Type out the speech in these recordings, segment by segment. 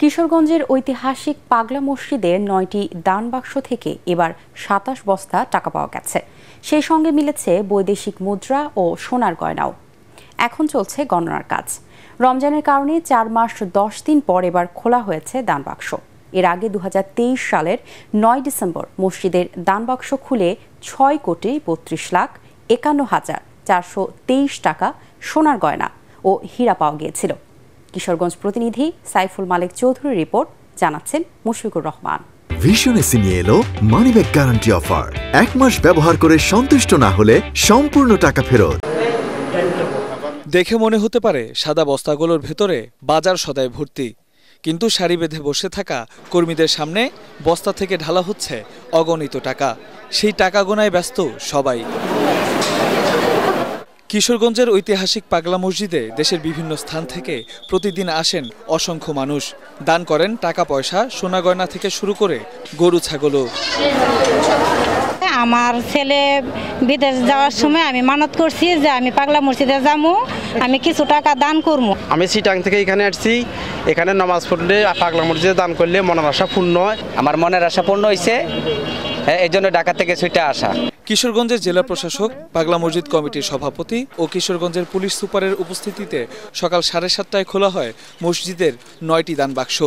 কিশোরগঞ্জের ঐতিহাসিক পাগলা মসজিদের নয়টি দান বাক্স থেকে এবার সাতাশ বস্তা টাকা পাওয়া গেছে সেই সঙ্গে মিলেছে বৈদেশিক মুদ্রা ও সোনার গয়নাও এখন চলছে গণনার কাজ রমজানের কারণে চার মাস দশ দিন পর এবার খোলা হয়েছে দান বাক্স এর আগে দু সালের নয় ডিসেম্বর মসজিদের দান বাক্স খুলে ছয় কোটি বত্রিশ লাখ একান্ন হাজার চারশো তেইশ টাকা সোনার গয়না ও হীরা পাওয়া গিয়েছিল কিশোরগঞ্জ প্রতিনিধি সাইফুল মালিক চৌধুরীর রিপোর্ট জানাচ্ছেন মুশফিকুর রহমান ভীষণ এসি নিয়ে এলো মানিব্যাগ গ্যারান্টি অফার এক মাস ব্যবহার করে সন্তুষ্ট না হলে সম্পূর্ণ টাকা ফেরত দেখে মনে হতে পারে সাদা বস্তাগুলোর ভেতরে বাজার সদায় ভর্তি কিন্তু সারি বেঁধে বসে থাকা কর্মীদের সামনে বস্তা থেকে ঢালা হচ্ছে অগণিত টাকা সেই টাকা গোনায় ব্যস্ত সবাই কিশোরগঞ্জের ঐতিহাসিক পাগলা মসজিদে দেশের বিভিন্ন স্থান থেকে প্রতিদিন আসেন অসংখ্য মানুষ দান করেন টাকা পয়সা সোনা গয়না থেকে শুরু করে গরু ছাগলও আমার ছেলে বিদেশ যাওয়ার সময় আমি মানত করছি যে আমি পাগলা মসজিদে যাবো আমি কিছু টাকা দান করবো আমি সিটাং থেকে এখানে আসছি এখানে নামাজ পড়লে পাগলা মসজিদে দান করলে মনের আশা পূর্ণ হয় আমার মনের আশা পূর্ণ হয়েছে এই জন্য ঢাকা থেকে ছুটে আসা কিশোরগঞ্জের জেলা প্রশাসক পাগলা মসজিদ কমিটির সভাপতি ও কিশোরগঞ্জের পুলিশ সুপারের উপস্থিতিতে সকাল সাড়ে সাতটায় খোলা হয় মসজিদের নয়টি দান বাক্স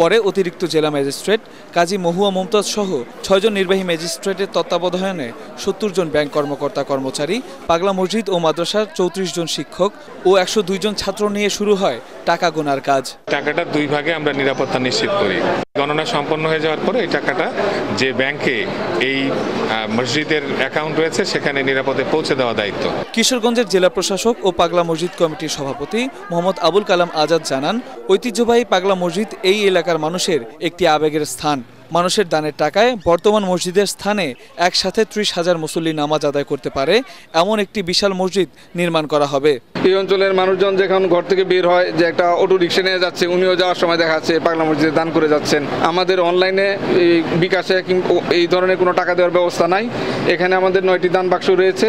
পরে অতিরিক্ত জেলা ম্যাজিস্ট্রেট কাজী মহুয়া মমতাজ সহ ছয়জন নির্বাহী ম্যাজিস্ট্রেটের তত্ত্বাবধানে সত্তর জন ব্যাংক কর্মকর্তা কর্মচারী পাগলা মসজিদ ও মাদ্রাসার চৌত্রিশ জন শিক্ষক ও একশো জন ছাত্র নিয়ে শুরু হয় টাকা গোনার কাজ টাকাটা দুই ভাগে আমরা নিরাপত্তা নিশ্চিত করি গণনা সম্পন্ন হয়ে যাওয়ার পরে এই টাকাটা যে ব্যাংকে এই মসজিদের অ্যাকাউন্ট রয়েছে সেখানে নিরাপদে পৌঁছে দেওয়া দায়িত্ব কিশোরগঞ্জের জেলা প্রশাসক ও পাগলা মসজিদ কমিটির সভাপতি মোহাম্মদ আবুল কালাম আজাদ জানান ঐতিহ্যবাহী পাগলা মসজিদ এই এলাকার মানুষের একটি আবেগের স্থান মানুষের দানের টাকায় বর্তমান মসজিদের স্থানে একসাথে ত্রিশ হাজার মুসল্লি নামাজ আদায় করতে পারে এমন একটি বিশাল মসজিদ নির্মাণ করা হবে এই অঞ্চলের মানুষজন যেখান ঘর থেকে বের হয় যে একটা অটো রিক্সা নিয়ে যাচ্ছে উনিও যাওয়ার সময় দেখা যাচ্ছে পাগলা মসজিদে দান করে যাচ্ছেন আমাদের অনলাইনে বিকাশে এই ধরনের কোনো টাকা দেওয়ার ব্যবস্থা নাই এখানে আমাদের নয়টি দান বাক্স রয়েছে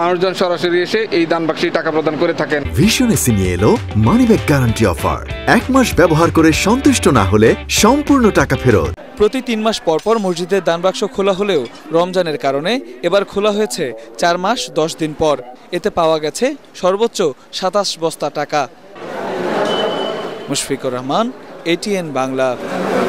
মানুষজন সরাসরি এসে এই দান বাক্সে টাকা প্রদান করে থাকেন ভীষণ এসি নিয়ে এলো মানিব্যাগ গ্যারান্টি অফার এক মাস ব্যবহার করে সন্তুষ্ট না হলে সম্পূর্ণ টাকা ফেরত প্রতি তিন মাস পরপর মসজিদের দানবাক্স খোলা হলেও রমজানের কারণে এবার খোলা হয়েছে চার মাস দশ দিন পর এতে পাওয়া গেছে সর্বোচ্চ সাতাশ বস্তা টাকা মুশফিকুর রহমান এটিএন বাংলা